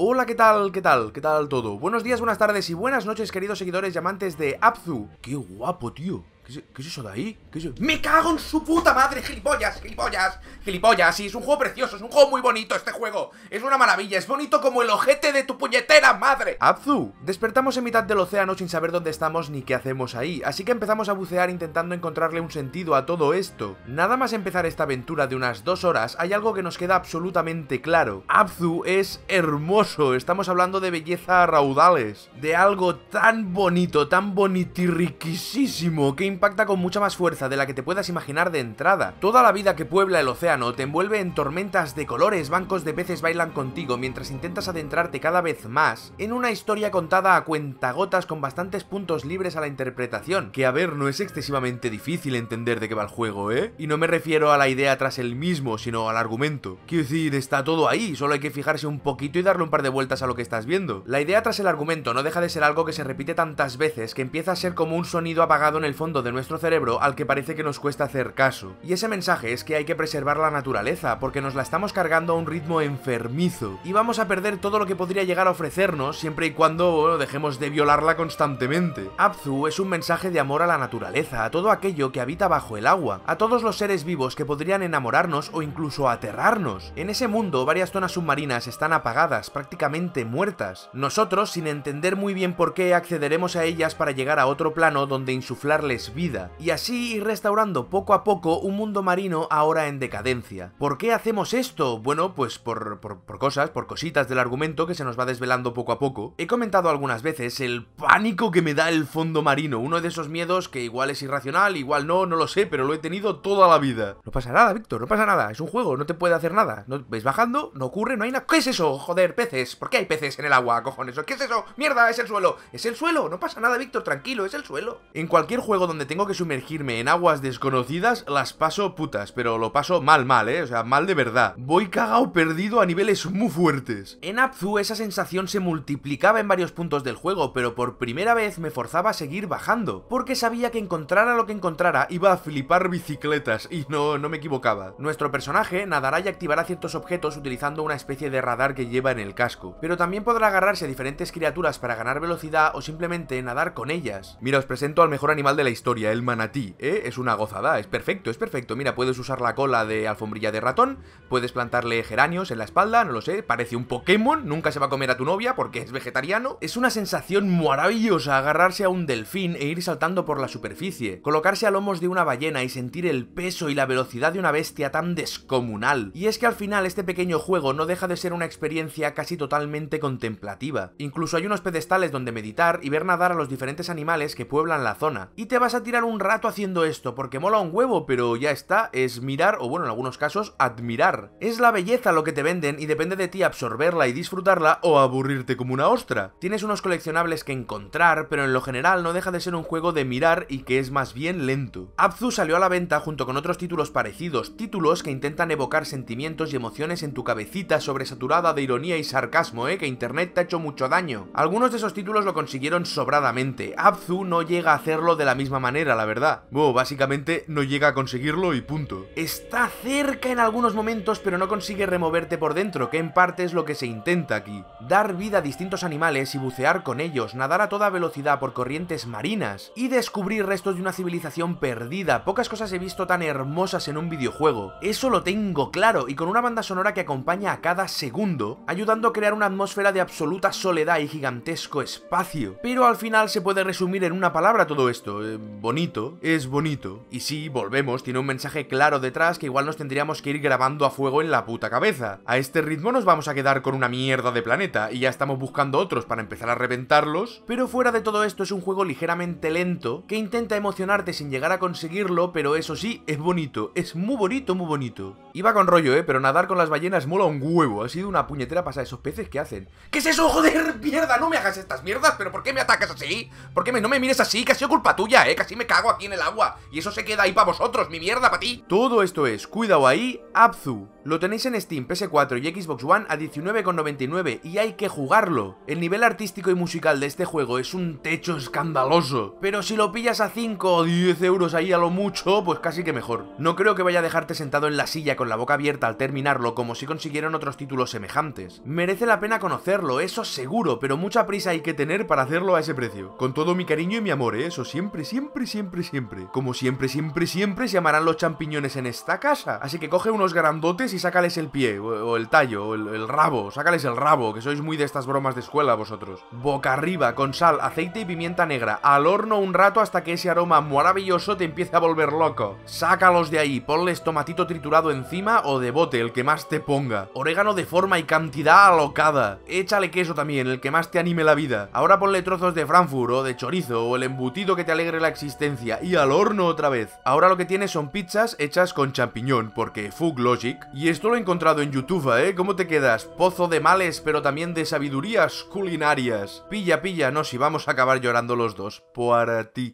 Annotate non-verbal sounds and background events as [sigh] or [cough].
Hola, ¿qué tal? ¿Qué tal? ¿Qué tal todo? Buenos días, buenas tardes y buenas noches, queridos seguidores y amantes de Abzu. ¡Qué guapo, tío! ¿Qué es, eso de ahí? ¿Qué es eso? ¡Me cago en su puta madre, gilipollas, gilipollas! gilipollas, sí, es un juego precioso, es un juego muy bonito este juego Es una maravilla, es bonito como el ojete de tu puñetera madre Abzu, despertamos en mitad del océano sin saber dónde estamos ni qué hacemos ahí Así que empezamos a bucear intentando encontrarle un sentido a todo esto Nada más empezar esta aventura de unas dos horas, hay algo que nos queda absolutamente claro Abzu es hermoso, estamos hablando de belleza raudales De algo tan bonito, tan bonitirriquisísimo Que impacta con mucha más fuerza de la que te puedas imaginar de entrada Toda la vida que puebla el océano te envuelve en tormentas de colores, bancos de peces bailan contigo mientras intentas adentrarte cada vez más en una historia contada a cuentagotas con bastantes puntos libres a la interpretación, que a ver, no es excesivamente difícil entender de qué va el juego, ¿eh? Y no me refiero a la idea tras el mismo, sino al argumento. Quiero decir, está todo ahí, solo hay que fijarse un poquito y darle un par de vueltas a lo que estás viendo. La idea tras el argumento no deja de ser algo que se repite tantas veces que empieza a ser como un sonido apagado en el fondo de nuestro cerebro al que parece que nos cuesta hacer caso. Y ese mensaje es que hay que preservar la naturaleza, porque nos la estamos cargando a un ritmo enfermizo, y vamos a perder todo lo que podría llegar a ofrecernos siempre y cuando dejemos de violarla constantemente. Abzu es un mensaje de amor a la naturaleza, a todo aquello que habita bajo el agua, a todos los seres vivos que podrían enamorarnos o incluso aterrarnos. En ese mundo, varias zonas submarinas están apagadas, prácticamente muertas. Nosotros, sin entender muy bien por qué, accederemos a ellas para llegar a otro plano donde insuflarles vida, y así ir restaurando poco a poco un mundo marino ahora en decadencia ¿Por qué hacemos esto? Bueno, pues por, cosas, por cositas del argumento que se nos va desvelando poco a poco. He comentado algunas veces el pánico que me da el fondo marino, uno de esos miedos que igual es irracional, igual no, no lo sé, pero lo he tenido toda la vida. No pasa nada, Víctor, no pasa nada, es un juego, no te puede hacer nada. No, ves bajando, no ocurre, no hay nada. ¿Qué es eso? Joder, peces, ¿por qué hay peces en el agua, cojones? ¿Qué es eso? ¡Mierda, es el suelo! ¡Es el suelo! No pasa nada, Víctor, tranquilo, es el suelo. En cualquier juego donde tengo que sumergirme en aguas desconocidas, las paso putas, pero lo paso mal mal, ¿eh? O sea, mal de verdad. Voy cagao perdido a niveles muy fuertes. En Abzu esa sensación se multiplicaba en varios puntos del juego, pero por primera vez me forzaba a seguir bajando, porque sabía que encontrara lo que encontrara iba a flipar bicicletas, y no, no me equivocaba. Nuestro personaje nadará y activará ciertos objetos utilizando una especie de radar que lleva en el casco, pero también podrá agarrarse a diferentes criaturas para ganar velocidad o simplemente nadar con ellas. Mira, os presento al mejor animal de la historia, el manatí, ¿eh? Es una gozada, es perfecto, es perfecto. Mira, puedes usar la cola de alfombrilla de ratón, puedes plantarle geranios en la espalda, no lo sé, parece un Pokémon, nunca se va a comer a tu novia porque es vegetariano. Es una sensación maravillosa agarrarse a un delfín e ir saltando por la superficie, colocarse a lomos de una ballena y sentir el peso y la velocidad de una bestia tan descomunal. Y es que al final este pequeño juego no deja de ser una experiencia casi totalmente contemplativa. Incluso hay unos pedestales donde meditar y ver nadar a los diferentes animales que pueblan la zona. Y te vas a tirar un rato haciendo esto porque mola un huevo, pero ya está, es mirar, o bueno, la algunos casos admirar. Es la belleza lo que te venden y depende de ti absorberla y disfrutarla o aburrirte como una ostra. Tienes unos coleccionables que encontrar, pero en lo general no deja de ser un juego de mirar y que es más bien lento. Abzu salió a la venta junto con otros títulos parecidos, títulos que intentan evocar sentimientos y emociones en tu cabecita sobresaturada de ironía y sarcasmo, ¿eh? que internet te ha hecho mucho daño. Algunos de esos títulos lo consiguieron sobradamente, Abzu no llega a hacerlo de la misma manera, la verdad. Bueno, básicamente no llega a conseguirlo y punto. Está cerca en algunos momentos pero no consigue removerte por dentro, que en parte es lo que se intenta aquí. Dar vida a distintos animales y bucear con ellos, nadar a toda velocidad por corrientes marinas y descubrir restos de una civilización perdida. Pocas cosas he visto tan hermosas en un videojuego. Eso lo tengo claro y con una banda sonora que acompaña a cada segundo, ayudando a crear una atmósfera de absoluta soledad y gigantesco espacio. Pero al final se puede resumir en una palabra todo esto. Eh, bonito, es bonito. Y sí, volvemos, tiene un mensaje claro detrás que igual nos tendríamos que ir grabando a fuego en la puta cabeza. A este ritmo nos vamos a quedar con una mierda de planeta y ya estamos buscando otros para empezar a reventarlos, pero fuera de todo esto es un juego ligeramente lento que intenta emocionarte sin llegar a conseguirlo, pero eso sí, es bonito, es muy bonito, muy bonito. Iba con rollo, ¿eh? Pero nadar con las ballenas mola un huevo, ha sido una puñetera pasada esos peces que hacen. ¿Qué es eso, joder? [laughs] ¡Mierda! No me hagas estas mierdas, pero ¿por qué me atacas así? ¿Por qué me, no me mires así? Que ha sido culpa tuya, ¿eh? Casi me cago aquí en el agua y eso se queda ahí para vosotros, mi mierda, para ti. Todo esto es, cuidado ahí, Abzu. Lo tenéis en Steam, PS4 y Xbox One a 19,99 y hay que jugarlo. El nivel artístico y musical de este juego es un techo escandaloso. Pero si lo pillas a 5 o 10 euros ahí a lo mucho, pues casi que mejor. No creo que vaya a dejarte sentado en la silla con la boca abierta al terminarlo como si consiguieran otros títulos semejantes. Merece la pena conocerlo, eso seguro, pero mucha prisa hay que tener para hacerlo a ese precio. Con todo mi cariño y mi amor, ¿eh? eso siempre, siempre, siempre, siempre. Como siempre, siempre, siempre se amarán los champiñones en esta casa. Así que coge unos grandotes y sácales el pie, o, el tallo, o el, rabo, sácales el rabo, que sois muy de estas bromas de escuela vosotros. Boca arriba, con sal, aceite y pimienta negra, al horno un rato hasta que ese aroma maravilloso te empiece a volver loco. Sácalos de ahí, ponles tomatito triturado encima o de bote, el que más te ponga. Orégano de forma y cantidad alocada. Échale queso también, el que más te anime la vida. Ahora ponle trozos de Frankfurt o de chorizo o el embutido que te alegre la existencia y al horno otra vez. Ahora lo que tienes son pizzas hechas con champiñón porque Fug Logic. Y esto lo he encontrado en YouTube, ¿eh? ¿Cómo te quedas? Pozo de males, pero también de sabidurías culinarias. Pilla, pilla, no, si vamos a acabar llorando los dos. Por ti.